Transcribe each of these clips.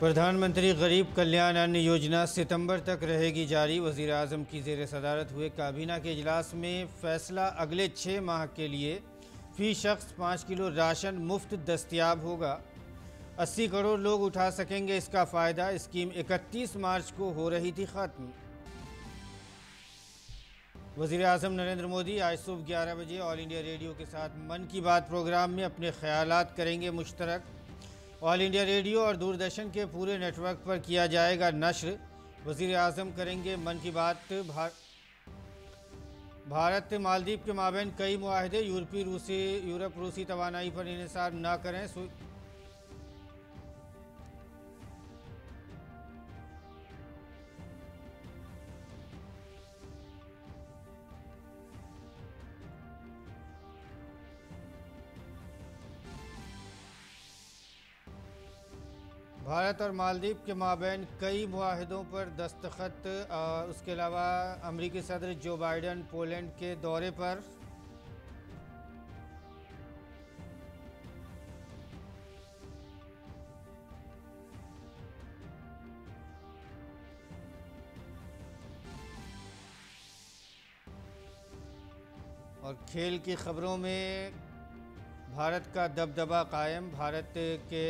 प्रधानमंत्री गरीब कल्याण अन्न योजना सितंबर तक रहेगी जारी वजीर अजम की जेर सदारत हुए काबीना के अजलास में फैसला अगले छः माह के लिए फ़ी शख्स पाँच किलो राशन मुफ्त दस्तियाब होगा अस्सी करोड़ लोग उठा सकेंगे इसका फ़ायदा स्कीम इकतीस मार्च को हो रही थी ख़त्म वजीर अजम नरेंद्र मोदी आज सुबह ग्यारह बजे ऑल इंडिया रेडियो के साथ मन की बात प्रोग्राम में अपने ख्याल करेंगे मुश्तरक ऑल इंडिया रेडियो और दूरदर्शन के पूरे नेटवर्क पर किया जाएगा नश्र वजीर अजम करेंगे मन की बात भार... भारत मालदीप के माबे कई माहदे यूरोपी रूसी यूरोप रूसी तोानाई पर इसार न करें भारत और मालदीव के माबेन कई माहदों पर दस्तखत और उसके अलावा अमरीकी सदर जो बाइडन पोलैंड के दौरे पर और खेल की खबरों में भारत का दबदबा कायम भारत के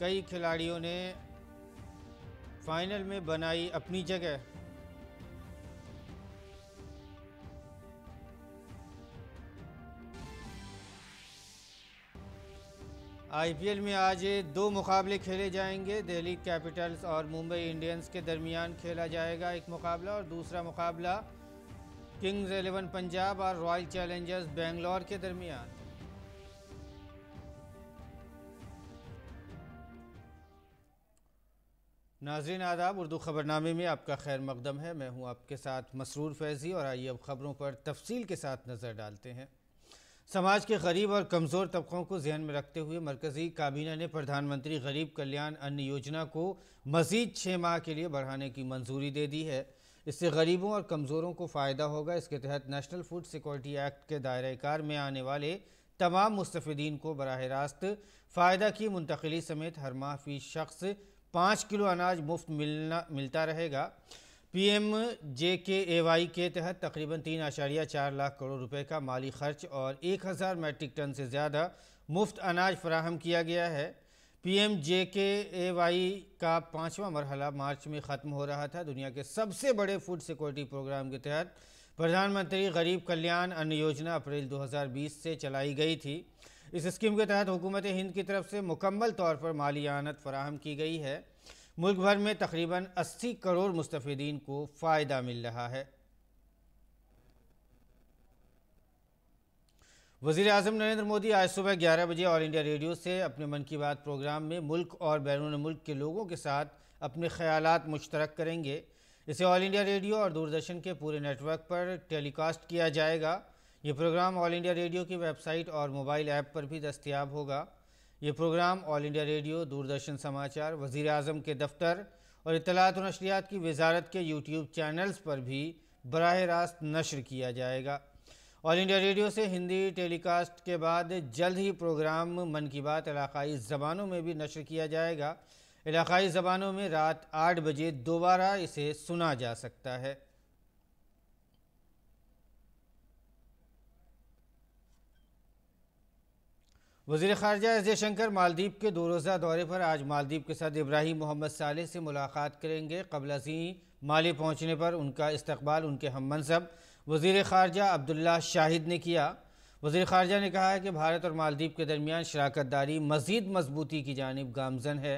कई खिलाड़ियों ने फाइनल में बनाई अपनी जगह आईपीएल में आज दो मुकाबले खेले जाएंगे दिल्ली कैपिटल्स और मुंबई इंडियंस के दरमियान खेला जाएगा एक मुकाबला और दूसरा मुकाबला किंग्स एलेवन पंजाब और रॉयल चैलेंजर्स बेंगलोर के दरमियान नाजरीन आदाब उर्दू खबरनामे में आपका खैर मकदम है मैं हूँ आपके साथ मसरूर फैज़ी और आइए अब ख़बरों पर तफसील के साथ नज़र डालते हैं समाज के गरीब और कमज़ोर तबकों को जहन में रखते हुए मरकज़ी काबीना ने प्रधानमंत्री गरीब कल्याण अन्न योजना को मज़ीद छः माह के लिए बढ़ाने की मंजूरी दे दी है इससे गरीबों और कमज़ोरों को फ़ायदा होगा इसके तहत नेशनल फूड सिक्योरिटी एक्ट के दायरेकार में आने वाले तमाम मुस्तफ़ीन को बरह रास्त फ़ायदा की मुंतकली समेत हर माह फीस शख्स पाँच किलो अनाज मुफ्त मिलना मिलता रहेगा पीएम जे के ए वाई के तहत तकरीबन तीन आशारिया चार लाख करोड़ रुपए का माली खर्च और एक हज़ार मैट्रिक टन से ज़्यादा मुफ्त अनाज फराहम किया गया है पी एम जे के ए वाई का पाँचवा मरहला मार्च में ख़त्म हो रहा था दुनिया के सबसे बड़े फूड सिक्योरिटी प्रोग्राम के तहत प्रधानमंत्री गरीब कल्याण अन्न योजना अप्रैल बीस से चलाई गई थी इस स्कीम के तहत हुकूमत हिंद की तरफ से मुकम्मल तौर पर माली आनत फराहम की गई है मुल्क भर में तकरीबन 80 करोड़ मुस्तफ़ीन को फ़ायदा मिल रहा है वजीर अजम नरेंद्र मोदी आज सुबह ग्यारह बजे ऑल इंडिया रेडियो से अपने मन की बात प्रोग्राम में मुल्क और बैरून मुल्क के लोगों के साथ अपने ख्याल मुश्तरक करेंगे इसे ऑल इंडिया रेडियो और दूरदर्शन के पूरे नेटवर्क पर टेलीकास्ट किया जाएगा ये प्रोग्राम ऑल इंडिया रेडियो की वेबसाइट और मोबाइल ऐप पर भी दस्तियाब होगा ये programme All India Radio Doordarshan समाचार वज़ी अजम के दफ्तर और इतलात नशरियात की वजारत के यूट्यूब चैनल्स पर भी बरह रास्त नशर किया जाएगा ऑल इंडिया रेडियो से हिंदी टेलीकास्ट के बाद जल्द ही प्रोग्राम मन की बात इलाकई ज़बानों में भी नशर किया जाएगा इलाकई ज़बानों में रात आठ बजे दोबारा इसे सुना जा सकता है वजीर खारजा एस जयशंकर मालदीप के दो रोज़ा दौरे पर आज मालदीप के साथ इब्राहिम मोहम्मद साले से मुलाकात करेंगे कबल अजी माले पहुँचने पर उनका इस्तबाल उनके हम मनसब वजीर खारजा अब्दुल्ला शाहिद ने किया वजीर खारजा ने कहा है कि भारत और मालदीप के दरमियान शराकत दारी मजीद मजबूती की जानब गामजन है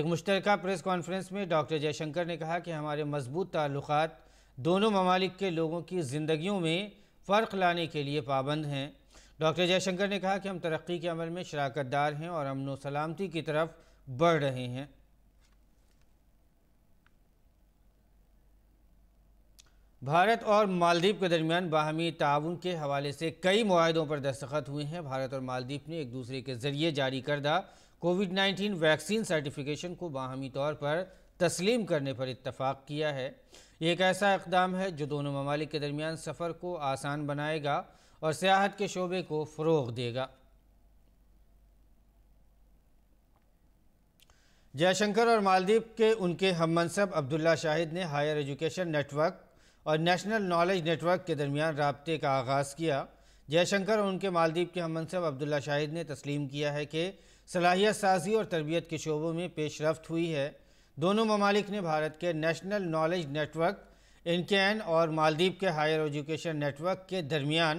एक मुश्तर प्रेस कॉन्फ्रेंस में डॉक्टर जयशंकर ने कहा कि हमारे मजबूत ताल्लुक दोनों ममालिक के लोगों की ज़िंदगी में फ़र्क लाने के लिए पाबंद हैं डॉक्टर जयशंकर ने कहा कि हम तरक्की के अमल में शराकत दार हैं और अमन सलामती की तरफ बढ़ रहे हैं भारत और मालदीव के दरमियान बाहमी ताउन के हवाले से कई माहदों पर दस्तखत हुए हैं भारत और मालदीव ने एक दूसरे के जरिए जारी करदा कोविड 19 वैक्सीन सर्टिफिकेशन को बाहमी तौर पर तस्लीम करने पर इतफ़ाक़ किया है एक ऐसा इकदाम है जो दोनों ममालिक के दरमियान सफ़र को आसान बनाएगा और सियाहत के शोबे को फ़रोग देगा जयशंकर और मालदीप के उनके हम मनसब अब्दुल्ला शाहिद ने हायर एजुकेशन नेटवर्क और नेशनल नॉलेज नेटवर्क के दरमियान रबते का आगाज़ किया जयशंकर और उनके मालदीप के हम मनसब अब्दुल्ला शाहिद ने तस्लीम किया है कि सलाहियत साजी और तरबियत के शोबों में पेशरफ हुई है दोनों ममालिक ने भारत के नेशनल नॉलेज नेटवर्क इनकैन और मालदीव के हायर एजुकेशन नेटवर्क के दरमियान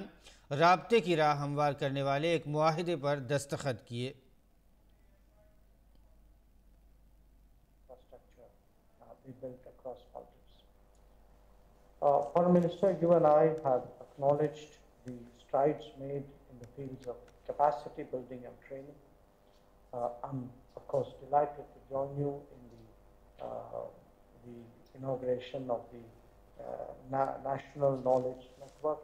रबते की राह हमवार करने वाले एक माहदे पर दस्तखत किए Uh, Foreign Minister, you and I have acknowledged the strides made in the fields of capacity building and training. Uh, I'm, of course, delighted to join you in the, uh, the inauguration of the Uh, na national knowledge network.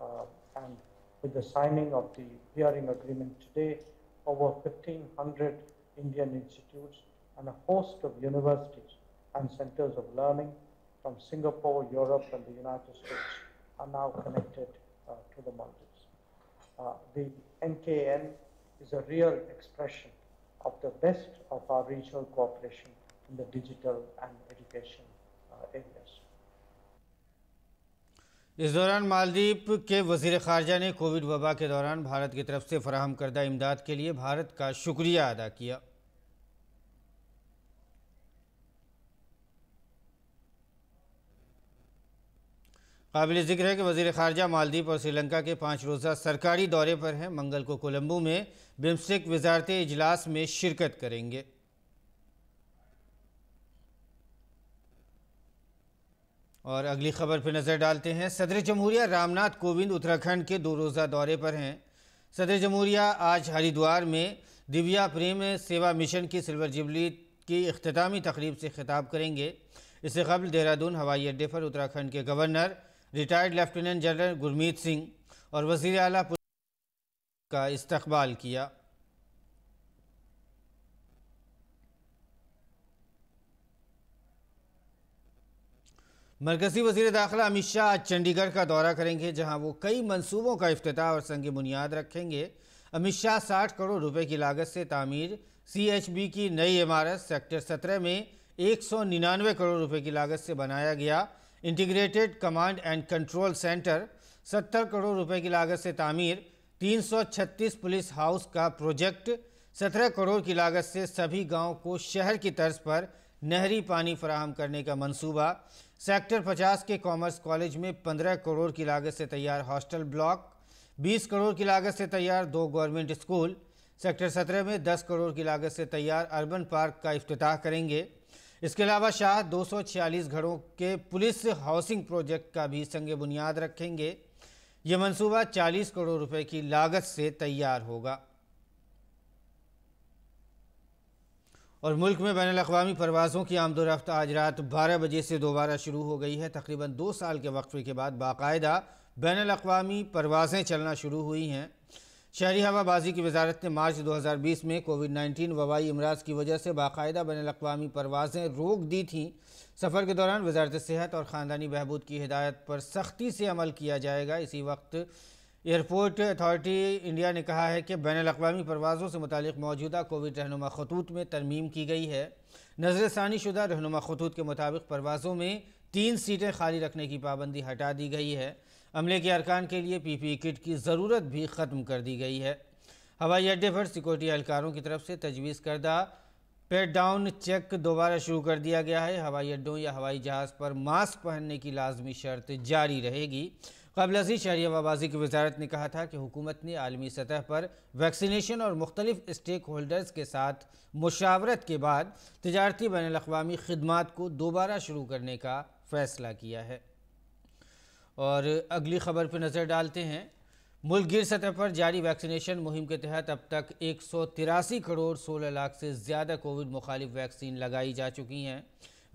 Uh, and with the signing of the peering agreement today, over 1,500 Indian institutes and a host of universities and centers of learning from Singapore, Europe, and the United States are now connected uh, to the Maldives. Uh, the NKN is a real expression of the best of our regional cooperation in the digital and education uh, areas. इस दौरान मालदीप के वजीर खारजा ने Covid वबा के दौरान भारत की तरफ से फराहम करदा इमदाद के लिए भारत का शुक्रिया अदा किया काबिल जिक्र है कि वजीर खारजा मालदीप और श्रीलंका के पाँच रोज़ा सरकारी दौरे पर हैं मंगल को कोलंबो में बिम्स्टिक वजारती इजलास में शिरकत करेंगे और अगली खबर पर नज़र डालते हैं सदर जमहूरिया रामनाथ कोविंद उत्तराखंड के दो रोज़ा दौरे पर हैं सदर जमहूरिया आज हरिद्वार में दिव्या प्रेम सेवा मिशन की सिल्वर जुबली की अख्तामी तकरीब से खिताब करेंगे इससे कबल देहरादून हवाई अड्डे पर उत्तराखंड के governor retired lieutenant general Gurmeet Singh और वज़ी अला का इस्तबाल किया मरकजी वजीर दाखिला अमित शाह आज चंडीगढ़ का दौरा करेंगे जहां वो कई मंसूबों का अफ्ताह और संग बुनियाद रखेंगे अमित शाह साठ करोड़ रुपए की लागत से तामीर सीएचबी की नई इमारत सेक्टर सत्रह में एक सौ निन्यानवे करोड़ रुपए की लागत से बनाया गया integrated command and control centre सत्तर करोड़ रुपए की लागत से तामीर तीन सौ छत्तीस पुलिस हाउस का प्रोजेक्ट सत्रह करोड़ की लागत से सभी गाँव को शहर की तर्ज पर नहरी पानी फराहम करने का मनसूबा सेक्टर 50 के कॉमर्स कॉलेज में 15 करोड़ की लागत से तैयार हॉस्टल ब्लॉक 20 करोड़ की लागत से तैयार दो गवर्नमेंट स्कूल सेक्टर 17 में 10 करोड़ की लागत से तैयार अर्बन पार्क का अफ्ताह करेंगे इसके अलावा शाह 246 घरों के पुलिस हाउसिंग प्रोजेक्ट का भी संग बुनियाद रखेंगे ये मंसूबा 40 करोड़ रुपए की लागत से तैयार होगा और मुल्क में बैन अवी परवाज़ों की आमदोरफ्त आज रात बारह बजे से दोबारा शुरू हो गई है तकरीबन दो साल के वक्फे के बाद बाकायदा बैन अवी परवाज़ें चलना शुरू हुई हैं शहरी हवाबाजी की वजारत ने मार्च 2020 में कोविड 19 वबाई अमराज की वजह से बाकायदा बैन अवी परवाज़ें रोक दी थीं सफ़र के दौरान वजारत सेहत और ख़ानदानी बहबूद की हिदायत पर सख्ती से अमल किया जाएगा इसी वक्त एयरपोर्ट अथॉरिटी इंडिया ने कहा है कि बैन अवी परवाज़ों से मुतल मौजूदा कोविड रहनुमा खतूत में तरमीम की गई है नजर षानी शुदा रहनुमा खतूत के मुताबिक परवाज़ों में तीन सीटें खाली रखने की पाबंदी हटा दी गई है अमले के अरकान के लिए पी पी किट की ज़रूरत भी ख़त्म कर दी गई है हवाई अड्डे पर सिक्योरिटी एहलकारों की तरफ से तजवीज़ करदा पेड डाउन चेक दोबारा शुरू कर दिया गया है हवाई अड्डों या हवाई जहाज़ पर मास्क पहनने की लाजमी शर्त जारी रहेगी कबलजी शहरी आबाजी की वजारत ने कहा था कि हुकूमत ने आलमी सतह पर वैक्सीनेशन और मुख्तलिफ स्टेक होल्डर्स के साथ मुशावरत के बाद तजारती बैन अवी खदमात को दोबारा शुरू करने का फ़ैसला किया है और अगली खबर पर नज़र डालते हैं मुल्कगिर सतह पर जारी वैक्सीनेशन मुहिम के तहत अब तक एक सौ तिरासी करोड़ सोलह लाख से ज़्यादा कोविड मुखालिफ वैक्सीन लगाई जा चुकी हैं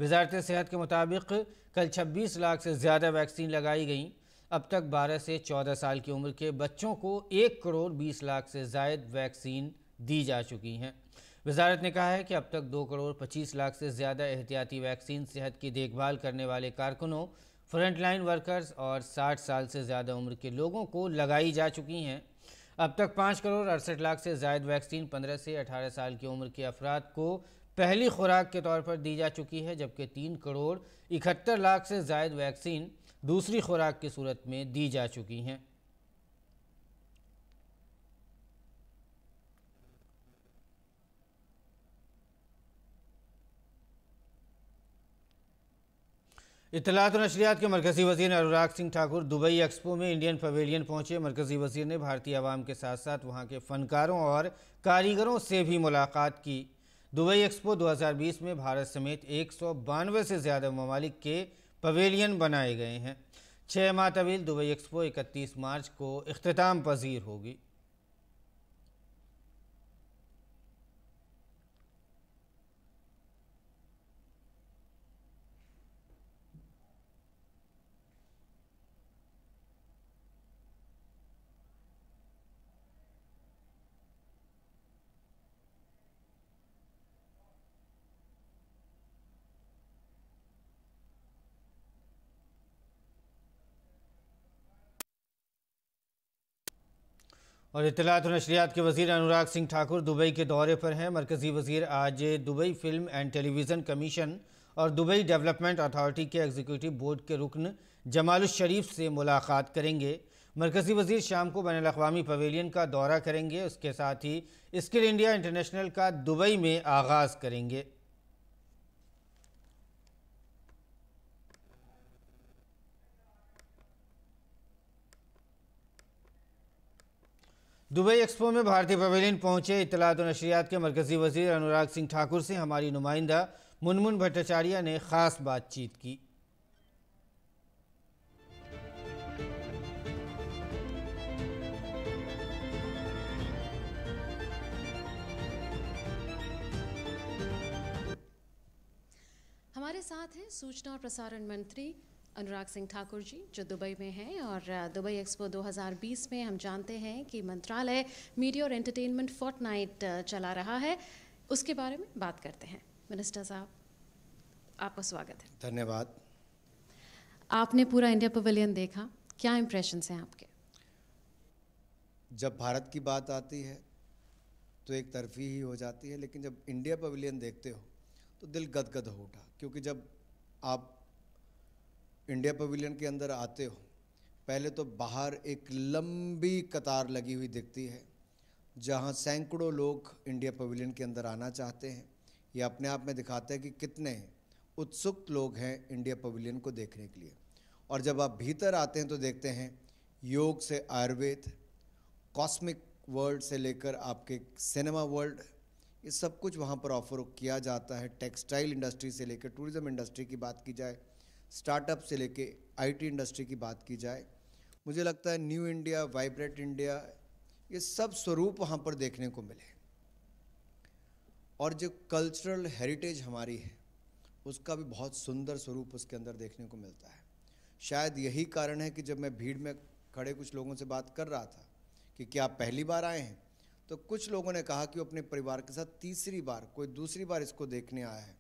वजारत सेहत के मुताबिक कल छब्बीस लाख से ज़्यादा वैक्सीन लगाई गई अब तक 12 से 14 साल की उम्र के बच्चों को एक करोड़ 20 लाख से जायद वैक्सीन दी जा चुकी हैं वजारत ने कहा है कि अब तक दो करोड़ पच्चीस लाख से ज़्यादा एहतियाती वैक्सीन सेहत की देखभाल करने वाले कारकुनों फ्रंटलाइन वर्कर्स और 60 साल से ज़्यादा उम्र के लोगों को लगाई जा चुकी हैं अब तक पाँच करोड़ अड़सठ लाख से जायद वैक्सीन पंद्रह से अठारह साल की उम्र के अफराद को पहली खुराक के तौर पर दी जा चुकी है जबकि तीन करोड़ इकहत्तर लाख से जायद वैक्सीन दूसरी खुराक की सूरत में दी जा चुकी हैं इतलात नशरियात के मरकज़ी वजीर अनुराग सिंह ठाकुर दुबई एक्सपो में इंडियन पवेलियन पहुंचे मरकज़ी वजीर ने भारतीय आवाम के साथ साथ वहां के फ़नकारों और कारीगरों से भी मुलाकात की दुबई एक्सपो 2020 में भारत समेत एक से ज़्यादा ममालिक के पवेलियन बनाए गए हैं छः माह तवील दुबई एक्सपो इकतीस मार्च को अख्ताम पजीर होगी और इतलात और नशरियात के वजीर अनुराग सिंह ठाकुर दुबई के दौरे पर हैं मरकज़ी वजीर आज Dubai film and television commission और दुबई डेवलपमेंट अथॉरिटी के एग्जीक्यूटिव बोर्ड के रुकन जमालशरीफ़ से मुलाकात करेंगे मरकज़ी वजीर शाम को बैन अवी पवेलियन का दौरा करेंगे उसके साथ ही स्किल इंडिया इंटरनेशनल का दुबई में आगाज़ करेंगे दुबई एक्सपो में भारतीय पवेलियन पहुंचे इतलात और नशरियात के मरकजी वजीर अनुराग सिंह ठाकुर से हमारी नुमाइंदा मुनमुन भट्टाचार्य ने खास बातचीत की हमारे साथ हैं सूचना और प्रसारण मंत्री अनुराग सिंह ठाकुर जी जो दुबई में हैं और दुबई एक्सपो 2020 में हम जानते हैं कि मंत्रालय मीडिया और एंटरटेनमेंट फोर्ट नाइट चला रहा है उसके बारे में बात करते हैं मिनिस्टर साहब आपका स्वागत है धन्यवाद आपने पूरा इंडिया पवेलियन देखा क्या इम्प्रेशन हैं आपके जब भारत की बात आती है तो एक तरफी ही हो जाती है लेकिन जब इंडिया पवेलियन देखते हो तो दिल गदगद हो उठा क्योंकि जब आप इंडिया पवेलियन के अंदर आते हो पहले तो बाहर एक लंबी कतार लगी हुई दिखती है जहां सैकड़ों लोग इंडिया पवेलियन के अंदर आना चाहते हैं ये अपने आप में दिखाते हैं कि कितने उत्सुक लोग हैं इंडिया पवेलियन को देखने के लिए और जब आप भीतर आते हैं तो देखते हैं योग से आयुर्वेद कॉस्मिक वर्ल्ड से लेकर आपके सिनेमा वर्ल्ड ये सब कुछ वहाँ पर ऑफर किया जाता है टेक्सटाइल इंडस्ट्री से लेकर टूरिज़्म इंडस्ट्री की बात की जाए स्टार्टअप से लेके आईटी इंडस्ट्री की बात की जाए मुझे लगता है न्यू इंडिया वाइब्रेंट इंडिया ये सब स्वरूप वहाँ पर देखने को मिले और जो कल्चरल हेरिटेज हमारी है उसका भी बहुत सुंदर स्वरूप उसके अंदर देखने को मिलता है शायद यही कारण है कि जब मैं भीड़ में खड़े कुछ लोगों से बात कर रहा था कि क्या आप पहली बार आए हैं तो कुछ लोगों ने कहा कि वो अपने परिवार के साथ तीसरी बार कोई दूसरी बार इसको देखने आया है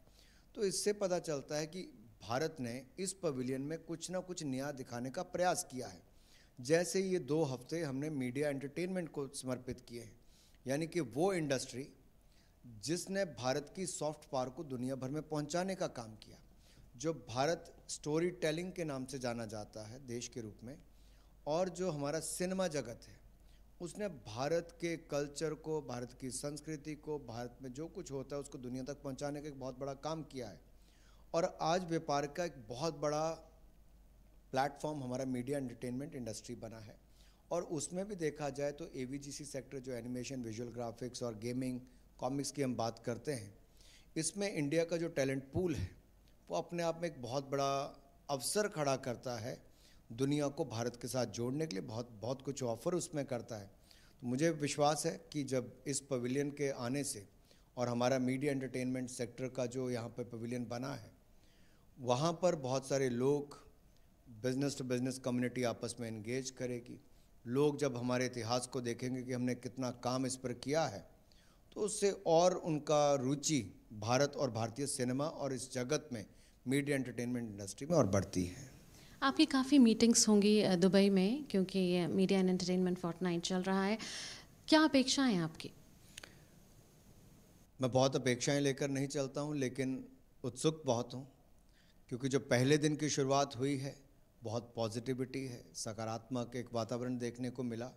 तो इससे पता चलता है कि भारत ने इस पवेलियन में कुछ ना कुछ नया दिखाने का प्रयास किया है जैसे ये दो हफ्ते हमने मीडिया एंटरटेनमेंट को समर्पित किए हैं यानी कि वो इंडस्ट्री जिसने भारत की सॉफ्ट पावर को दुनिया भर में पहुंचाने का काम किया जो भारत स्टोरी टेलिंग के नाम से जाना जाता है देश के रूप में और जो हमारा सिनेमा जगत है उसने भारत के कल्चर को भारत की संस्कृति को भारत में जो कुछ होता है उसको दुनिया तक पहुंचाने का एक बहुत बड़ा काम किया है और आज व्यापार का एक बहुत बड़ा प्लेटफॉर्म हमारा मीडिया एंटरटेनमेंट इंडस्ट्री बना है और उसमें भी देखा जाए तो ए सेक्टर जो एनिमेशन विजुअल ग्राफिक्स और गेमिंग कॉमिक्स की हम बात करते हैं इसमें इंडिया का जो टैलेंट पूल है वो अपने आप में एक बहुत बड़ा अवसर खड़ा करता है दुनिया को भारत के साथ जोड़ने के लिए बहुत बहुत कुछ ऑफर उसमें करता है तो मुझे विश्वास है कि जब इस पवेलियन के आने से और हमारा मीडिया एंटरटेनमेंट सेक्टर का जो यहाँ पर पवेलियन बना है वहाँ पर बहुत सारे लोग बिजनेस टू बिजनेस कम्युनिटी आपस में इंगेज करेगी लोग जब हमारे इतिहास को देखेंगे कि हमने कितना काम इस पर किया है तो उससे और उनका रुचि भारत और भारतीय सिनेमा और इस जगत में मीडिया एंटरटेनमेंट इंडस्ट्री में और बढ़ती है आपकी काफ़ी मीटिंग्स होंगी दुबई में क्योंकि ये मीडिया एंड एंटरटेनमेंट फोर्टनाइट चल रहा है क्या अपेक्षाएं आपकी मैं बहुत अपेक्षाएं लेकर नहीं चलता हूं लेकिन उत्सुक बहुत हूं क्योंकि जो पहले दिन की शुरुआत हुई है बहुत पॉजिटिविटी है सकारात्मक एक वातावरण देखने को मिला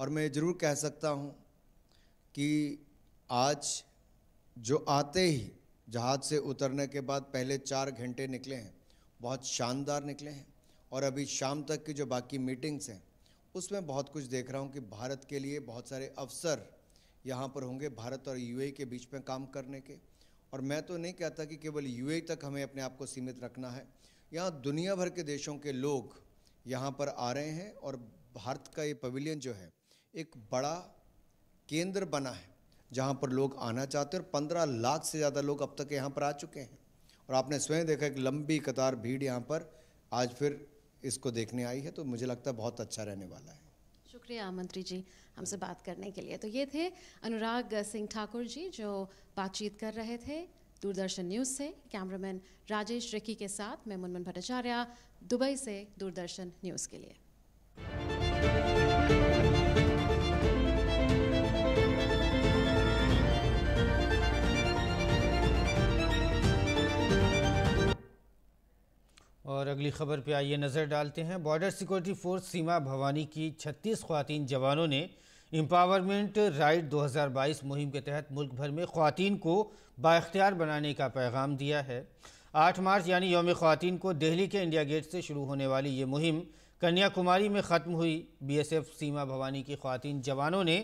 और मैं ज़रूर कह सकता हूँ कि आज जो आते ही जहाज़ से उतरने के बाद पहले चार घंटे निकले हैं बहुत शानदार निकले हैं और अभी शाम तक की जो बाकी मीटिंग्स हैं उसमें बहुत कुछ देख रहा हूँ कि भारत के लिए बहुत सारे अवसर यहाँ पर होंगे भारत और यूएई e के बीच में काम करने के और मैं तो नहीं कहता कि केवल यू तक हमें अपने आप को सीमित रखना है यहाँ दुनिया भर के देशों के लोग यहाँ पर आ रहे हैं और भारत का ये पवेलियन जो है एक बड़ा केंद्र बना है जहाँ पर लोग आना चाहते हैं और पंद्रह लाख से ज़्यादा लोग अब तक यहाँ पर आ चुके हैं और आपने स्वयं देखा एक लंबी कतार भीड़ यहाँ पर आज फिर इसको देखने आई है तो मुझे लगता है बहुत अच्छा रहने वाला है शुक्रिया मंत्री जी हमसे बात करने के लिए तो ये थे अनुराग सिंह ठाकुर जी जो बातचीत कर रहे थे दूरदर्शन न्यूज़ से कैमरामैन राजेश रेखी के साथ मैं मुनमन भट्टाचार्य दुबई से दूरदर्शन न्यूज़ के लिए और अगली खबर पे आइए नज़र डालते हैं Border Security Force Seema Bhawani की 36 खुवान जवानों ने एम्पावरमेंट राइट 2022 मुहिम के तहत मुल्क भर में खातन को बाख्तियार बनाने का पैगाम दिया है आठ मार्च यानी योम खातन को दिल्ली के इंडिया गेट से शुरू होने वाली ये मुहिम कन्याकुमारी में ख़त्म हुई बीएसएफ सीमा भवानी की खातन जवानों ने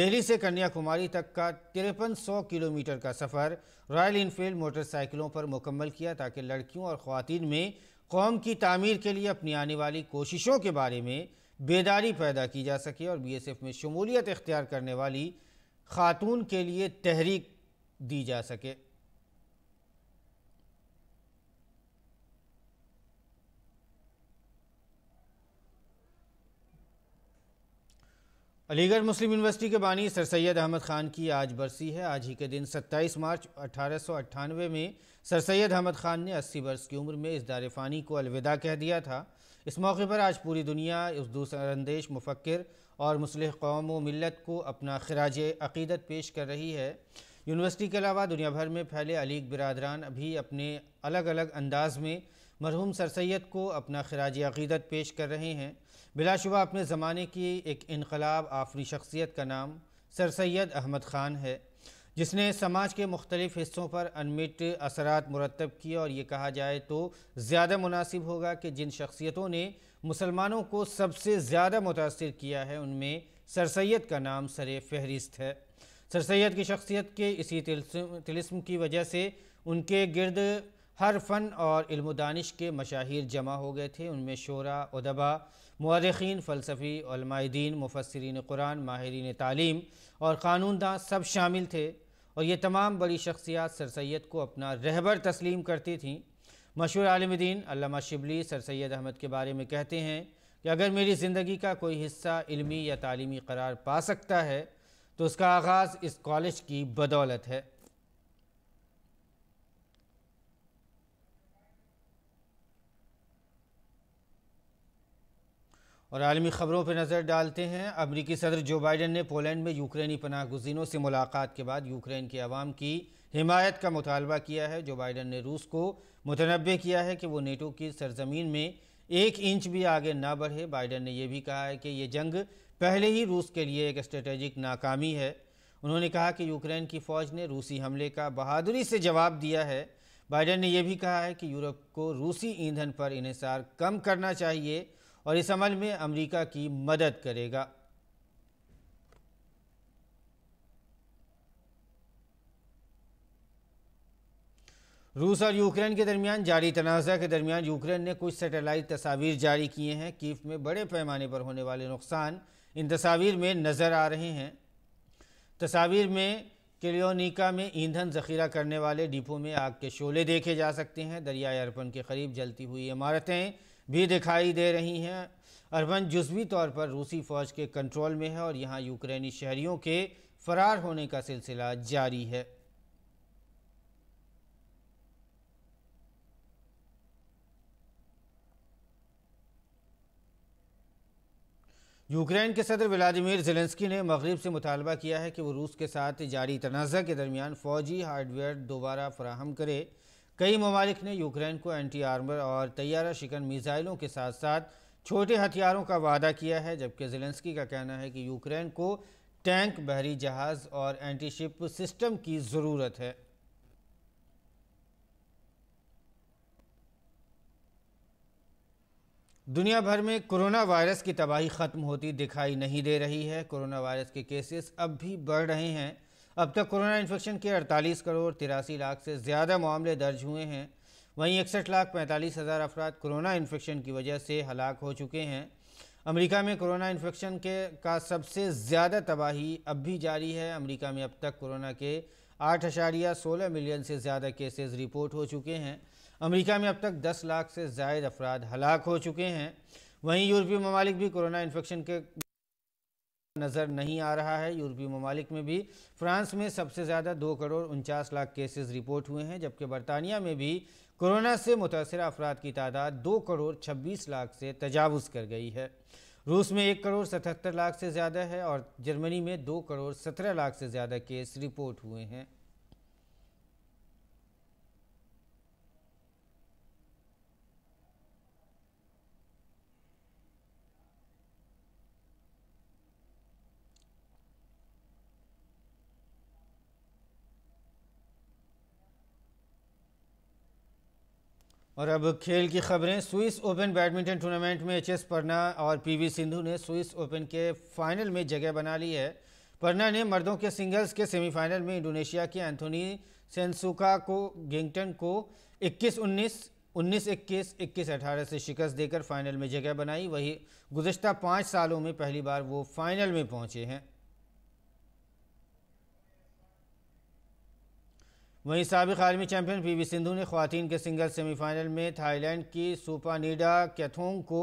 दिल्ली से कन्याकुमारी तक का तिरपन सौ किलोमीटर का सफ़र रॉयल इनफील्ड मोटरसाइकिलों पर मुकम्मल किया ताकि लड़कियों और ख़वान में कौम की तामीर के लिए अपनी आने वाली कोशिशों के बारे में बेदारी पैदा की जा सके और बीएसएफ में शमूलियत इख्तियार करने वाली खातून के लिए तहरीक दी जा सके अलीगढ़ मुस्लिम यूनिवर्सिटी के बानी सर सैयद अहमद ख़ान की आज बरसी है आज ही के दिन 27 मार्च अठारह में सर सैयद अहमद ख़ान ने 80 वर्ष की उम्र में इस दार फ़ानी को अलविदा कह दिया था इस मौके पर आज पूरी दुनिया उस दूसरंदेश मुफक्र और मुसलह कौम व मिलत को अपना खराज अकीदत पेश कर रही है यूनिवर्सिटी के अलावा दुनिया भर में फैले अलीग बिरदरान भी अपने अलग अलग अंदाज में मरहूम सर सैद को अपना खराज अकीदत पेश कर रहे हैं बिलाशुबा अपने ज़माने की एक इनकलाब आफरी शख्सियत का नाम सर सैद अहमद ख़ान है जिसने समाज के मुख्तलिफ़ हिस्सों पर अनमिट असरात मुरतब किए और ये कहा जाए तो ज़्यादा मुनासिब होगा कि जिन शख्सियतों ने मुसलमानों को सबसे ज़्यादा मुतासर किया है उनमें सर सैद का नाम सर फहरिस्त है सर सैद की शख्सियत के इसी तिलस्म की वजह से उनके गिरद हर फ़न और इल्म दानिश के मशाहिर जमा हो गए थे उनमें शोरा उदबा मदखीन फ़लसफ़ी दीन मुफसरीन कुरान माहरीन तालीम और क़ानूनदान सब शामिल थे और ये तमाम बड़ी शख्सियात सर सैद को अपना रहबर तस्लीम करती थीं मशहूर आलम दीन शिबली सर सैद अहमद के बारे में कहते हैं कि अगर मेरी ज़िंदगी का कोई हिस्सा इलमी या तलीमी करार पा सकता है तो उसका आगाज़ इस कॉलेज की बदौलत है और आलमी ख़बरों पर नज़र डालते हैं अमरीकी सदर जो बाइडन ने पोलैंड में यूक्रेनी पनाह गुजीनों से मुलाकात के बाद यूक्रेन के आवाम की हिमायत का मुतालबा किया है जो बाइडन ने रूस को मुतनबे किया है कि वो नेटो की सरजमीन में एक इंच भी आगे ना बढ़े बाइडन ने यह भी कहा है कि ये जंग पहले ही रूस के लिए एक स्ट्रेटेजिक नाकामी है उन्होंने कहा कि यूक्रेन की फ़ौज ने रूसी हमले का बहादुरी से जवाब दिया है बाइडन ने यह भी कहा है कि यूरोप को रूसी ईंधन पर इन्हसार कम करना चाहिए और इस अमल में अमेरिका की मदद करेगा रूस और यूक्रेन के दरमियान जारी तनाज़ा के दरमियान यूक्रेन ने कुछ सैटेलाइट तस्वीर जारी किए हैं कीफ में बड़े पैमाने पर होने वाले नुकसान इन तस्वीर में नज़र आ रहे हैं तस्वीर में क्लियोनिका में ईंधन ज़खीरा करने वाले डिपो में आग के शोले देखे जा सकते हैं दरिया अरपन के करीब जलती हुई इमारतें भी दिखाई दे रही हैं अरबन जुजवी तौर पर रूसी फौज के कंट्रोल में है और यहाँ यूक्रेनी शहरियों के फरार होने का सिलसिला जारी है यूक्रेन के सदर व्लादिमिर जेलेंस्की ने मगरब से मुतालबा किया है कि वो रूस के साथ जारी तनाज़ा के दरमियान फ़ौजी हार्डवेयर दोबारा फराहम करे कई ममालिक ने यूक्रेन को एंटी आर्मर और तैयारा शिकन मिज़ाइलों के साथ साथ छोटे हथियारों का वादा किया है जबकि जिलेंसकी का कहना है कि यूक्रेन को टैंक बहरी जहाज और एंटी शिप सिस्टम की ज़रूरत है दुनिया भर में कोरोना वायरस की तबाही ख़त्म होती दिखाई नहीं दे रही है कोरोना वायरस के केसेस अब भी बढ़ रहे हैं अब तक कोरोना इन्फेक्शन के 48 करोड़ तिरासी लाख से ज़्यादा मामले दर्ज हुए हैं वहीं इकसठ लाख पैंतालीस हज़ार अफराद कोरोना इन्फेक्शन की वजह से हलाक हो चुके हैं अमेरिका में कोरोना इन्फेक्शन के का सबसे ज़्यादा तबाही अब भी जारी है अमेरिका में अब तक कोरोना के आठ अशारिया सोलह मिलियन से ज़्यादा केसेस रिपोर्ट हो चुके हैं अमेरिका में अब तक दस लाख से जायद अफराद हलाक हो चुके हैं वहीं यूरोपीय ममालिक भी कोरोना इन्फेक्शन के नज़र नहीं आ रहा है यूरोपीय ममालिक में भी फ्रांस में सबसे ज़्यादा दो करोड़ उनचास लाख केसेस रिपोर्ट हुए हैं जबकि बरतानिया में भी कोरोना से मुतासर अफराद की तादाद दो करोड़ छब्बीस लाख से तजावज़ कर गई है रूस में एक करोड़ सतहत्तर लाख से ज़्यादा है और जर्मनी में दो करोड़ सत्रह लाख से ज़्यादा केस रिपोर्ट हुए हैं और अब खेल की खबरें स्विस ओपन बैडमिंटन टूर्नामेंट में एच एस परना और पीवी सिंधु ने स्विस ओपन के फाइनल में जगह बना ली है परना ने मर्दों के सिंगल्स के सेमीफाइनल में इंडोनेशिया के एंथोनी सेंसुका को गिंगटन को 21-19, 19-21, 21-18 से शिकस्त देकर फाइनल में जगह बनाई वही गुजशत पाँच सालों में पहली बार वो फाइनल में पहुँचे हैं वहीं सबक आलमी चैम्पियन पी वी सिंधु ने खुतिन के सिंगल सेमीफाइनल में थाईलैंड की सुपानीडा कैथोंग को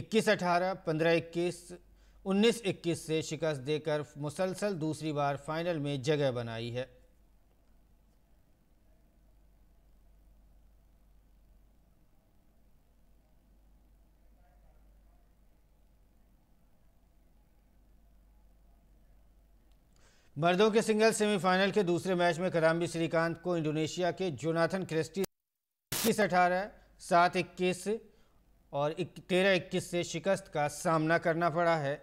इक्कीस अठारह पंद्रह इक्कीस उन्नीस इक्कीस से शिकस्त देकर मुसलसल दूसरी बार फाइनल में जगह बनाई है मर्दों के सिंगल सेमीफाइनल के दूसरे मैच में कदम्बी श्रीकांत को इंडोनेशिया के जोनाथन क्रेस्टी इक्कीस अठारह सात इक्कीस और तेरह इक्कीस से शिकस्त का सामना करना पड़ा है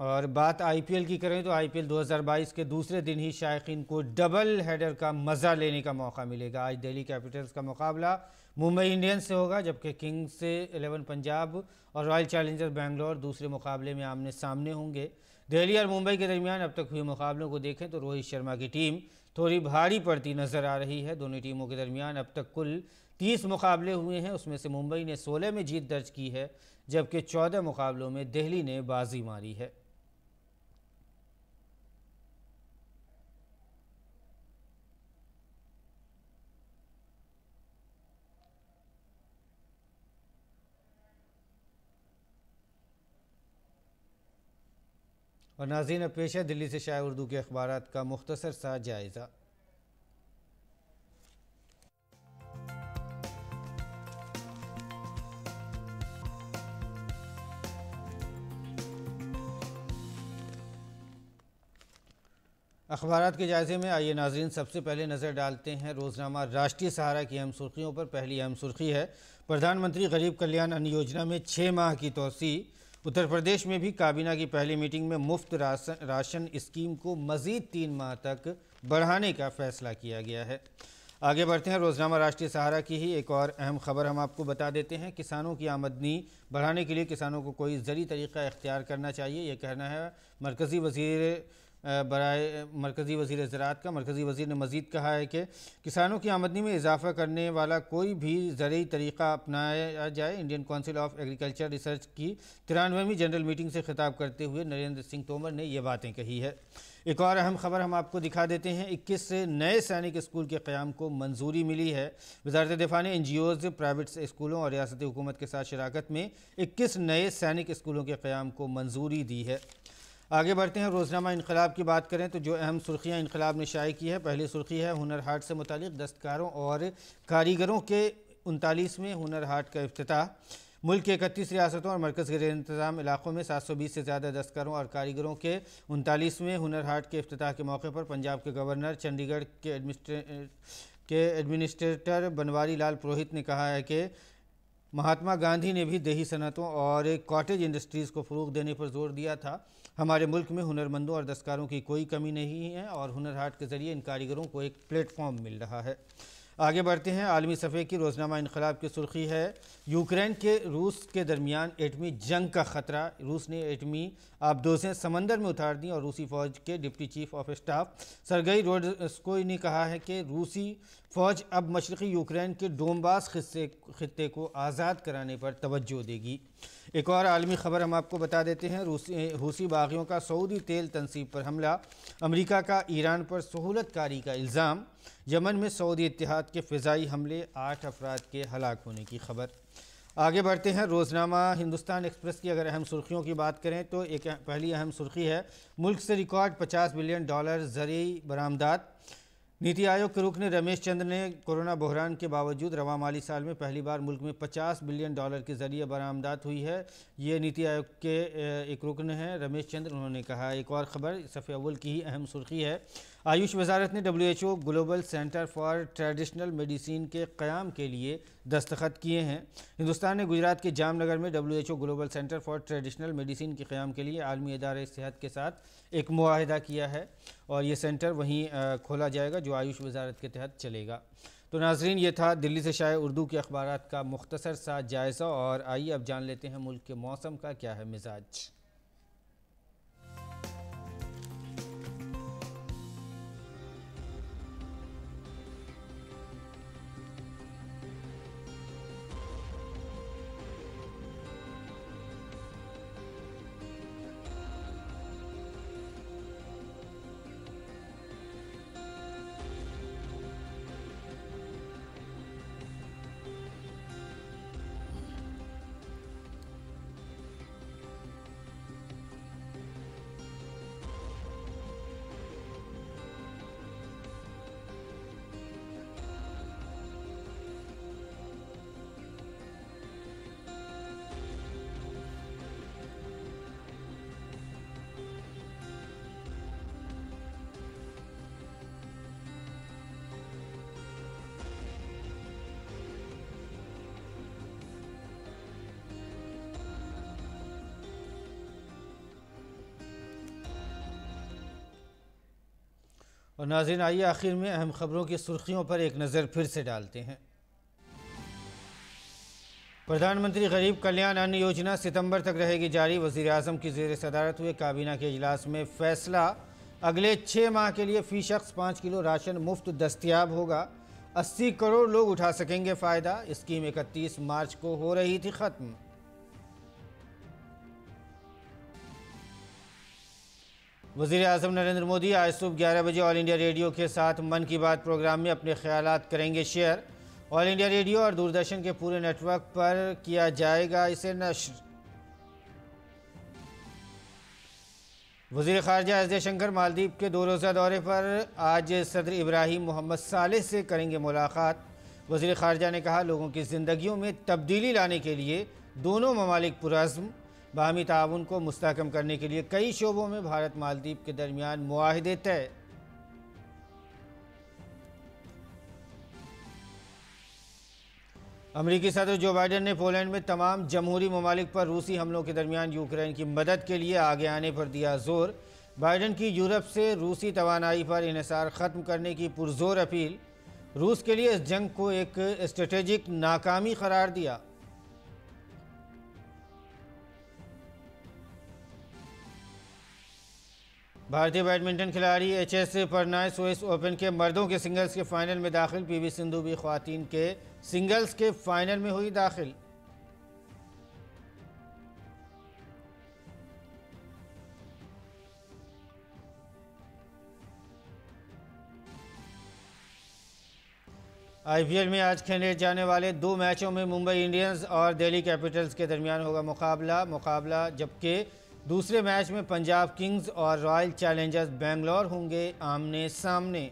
और बात आईपीएल की करें तो आईपीएल 2022 के दूसरे दिन ही शायक को डबल हेडर का मज़ा लेने का मौका मिलेगा आज दिल्ली कैपिटल्स का मुकाबला मुंबई इंडियंस से होगा जबकि किंग्स से एलेवन पंजाब और रॉयल चैलेंजर बेंगलोर दूसरे मुकाबले में आमने सामने होंगे दिल्ली और मुंबई के दरमियान अब तक हुए मुकाबलों को देखें तो रोहित शर्मा की टीम थोड़ी भारी पड़ती नज़र आ रही है दोनों टीमों के दरमियान अब तक कुल तीस मुकाबले हुए हैं उसमें से मुंबई ने सोलह में जीत दर्ज की है जबकि चौदह मुकाबलों में दिल्ली ने बाजी मारी है और नाजीन पेश है दिल्ली से शायद उर्दू के अखबार का मुख्तसर सा जायज़ा अखबार के जायजे में आइए नाजीन सबसे पहले नज़र डालते हैं रोज़नामा राष्ट्रीय सहारा की अहम सुर्खियों पर पहली अहम सुर्खी है प्रधानमंत्री गरीब कल्याण अन्न योजना में छः माह की तोसी उत्तर प्रदेश में भी काबीना की पहली मीटिंग में मुफ्त राशन राशन स्कीम को मजीद तीन माह तक बढ़ाने का फैसला किया गया है आगे बढ़ते हैं रोजनामा राष्ट्रीय सहारा की ही एक और अहम खबर हम आपको बता देते हैं किसानों की आमदनी बढ़ाने के लिए किसानों को कोई जरिए तरीका इख्तियार करना चाहिए यह कहना है मरकज़ी वजीर बर मरकज़ी वज़ी ज़रात का मरकज़ी वज़ी ने मज़ीद कहा है कि किसानों की आमदनी में इजाफा करने वाला कोई भी ज़रिए तरीक़ा अपनाया जाए Indian Council of Agriculture Research की तिरानवेवीं जनरल मीटिंग से खिताब करते हुए नरेंद्र सिंह तोमर ने ये बातें कही है एक और अहम खबर हम आपको दिखा देते हैं इक्कीस नए सैनिक स्कूल के क़्याम को मंजूरी मिली है वजारत दिफा ने एन जी ओज़ प्राइवेट स्कूलों और रियासती हुकूमत के साथ शराकत में इक्कीस नए सैनिक स्कूलों के क़्याम को मंजूरी दी है आगे बढ़ते हैं रोज़नामा इनकलाब की बात करें तो जो अहम सुर्खियाँ इनकलाब ने शाये की है पहली सुर्खी है हुनर हाट से मुतल दस्तकारों और कारीगरों के उनतालीसवें हुनर हाट का अफ्ताह मुल्क के इकतीस रियासतों और मरकज़ के इंतजाम इलाकों में सात सौ बीस से ज़्यादा दस्तकारों और कारीगरों के उनतालीसवें हुनर हाट के अफ्ताह के मौके पर पंजाब के गवर्नर चंडीगढ़ के एडमिनिस्ट्रे के एडमिनिस्ट्रेटर बनवारी लाल पुरोहित ने कहा है कि महात्मा गांधी ने भी दही सनतों और कॉटेज इंडस्ट्रीज़ को फ़रूग देने पर जोर दिया था हमारे मुल्क में हुनरमंदों और दस्तकारों की कोई कमी नहीं है और हुनर हाट के ज़रिए इन कारीगरों को एक प्लेटफॉर्म मिल रहा है आगे बढ़ते हैं आलमी सफ़े की रोज़नामा इनकलाब की सुर्खी है यूक्रेन के रूस के दरमियान एटमी जंग का ख़तरा रूस ने एटमी आबदोजें समंदर में उतार दी और रूसी फ़ौज के deputy chief of staff Sergei Rudskoy ने कहा है कि रूसी फ़ौज अब मशरक़ी यूक्रेन के डोमबास खिस्से खत्े को आज़ाद कराने पर तवज्जो देगी एक और आलमी ख़बर हम आपको बता देते हैं रूसी रूसी बागियों का सऊदी तेल तनसीब पर हमला अमरीका का ईरान पर सहूलतकारी का इल्ज़ाम यमन में सऊदी इतिहाद के फ़जाई हमले आठ अफराद के हलाक होने की खबर आगे बढ़ते हैं रोज़नामा हिंदुस्तान एक्सप्रेस की अगर अहम सुर्खियों की बात करें तो एक पहली अहम सुर्खी है मुल्क से रिकॉर्ड 50 बिलियन डॉलर जरिए बरामदात नीति आयोग के रुकने रमेश चंद्र ने कोरोना बहरान के बावजूद रवा माली साल में पहली बार मुल्क में 50 बिलियन डॉलर के जरिए बरामदात हुई है ये नीति आयोग के एक रुकन हैं रमेश चंद्र उन्होंने कहा एक और खबर सफ़े अव्वल की ही अहम सुर्खी है आयुष वजारत ने W H O global centre for traditional medicine के क़्याम के लिए दस्तखत किए हैं हिंदुस्तान ने गुजरात के जामनगर में W H O global centre for traditional medicine के क़्याम के लिए आलमी इदार सेहत के साथ एक माहदा किया है और ये सेंटर वहीं खोला जाएगा जो आयुष वजारत के तहत चलेगा तो नाजरीन ये था दिल्ली से शायद उर्दू के अखबार का मुख्तसर सा जायज़ा और आइए अब जान लेते हैं मुल्क के मौसम का क्या है मिजाज और नाजिन आइए आखिर में अहम खबरों की सुर्खियों पर एक नज़र फिर से डालते हैं प्रधानमंत्री गरीब कल्याण अन्न योजना सितंबर तक रहेगी जारी वजीर अजम की जेर सदारत हुए काबीना के अजलास में फैसला अगले छः माह के लिए फ़ी शख्स पाँच किलो राशन मुफ्त दस्तियाब होगा अस्सी करोड़ लोग उठा सकेंगे फ़ायदा स्कीम इकतीस मार्च को हो रही थी ख़त्म वज़ी अजम नरेंद्र मोदी आज सुबह ग्यारह बजे ऑल इंडिया रेडियो के साथ मन की बात प्रोग्राम में अपने ख्याल करेंगे शेयर ऑल इंडिया रेडियो और दूरदर्शन के पूरे नेटवर्क पर किया जाएगा इसे नशर वजीर खारजा एस जयशंकर मालदीव के दो रोज़ा दौरे पर आज सदर इब्राहिम मोहम्मद साले से करेंगे मुलाकात वजीर खारजा ने कहा लोगों की ज़िंदगियों में तब्दीली लाने के लिए दोनों ममालिक पुरज़म बाहमी ताउन को मुस्तकम करने के लिए कई शोबों में भारत मालदीप के दरमियान माहदे तय अमरीकी सदर जो बाइडन ने पोलैंड में तमाम जमहूरी ममालिक पर रूसी हमलों के दरमियान यूक्रेन की मदद के लिए आगे आने पर दिया जोर बाइडन की यूरोप से रूसी तोानाई पर इसार ख़त्म करने की पुरजोर अपील रूस के लिए इस जंग को एक स्ट्रेटेजिक नाकामी करार दिया भारतीय बैडमिंटन खिलाड़ी H S Prannoy Swiss Open के मर्दों के सिंगल्स के फाइनल में दाखिल पीवी सिंधु भी खातन के सिंगल्स के फाइनल में हुई दाखिल आईपीएल में आज खेले जाने वाले दो मैचों में मुंबई इंडियंस और दिल्ली कैपिटल्स के दरमियान होगा मुकाबला मुकाबला जबकि दूसरे मैच में पंजाब किंग्स और रॉयल चैलेंजर्स बेंगलोर होंगे आमने सामने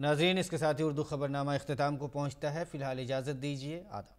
नाजरीन इसके साथ ही उर्दू खबरनामा अख्ताम को पहुंचता है फिलहाल इजाज़त दीजिए आदा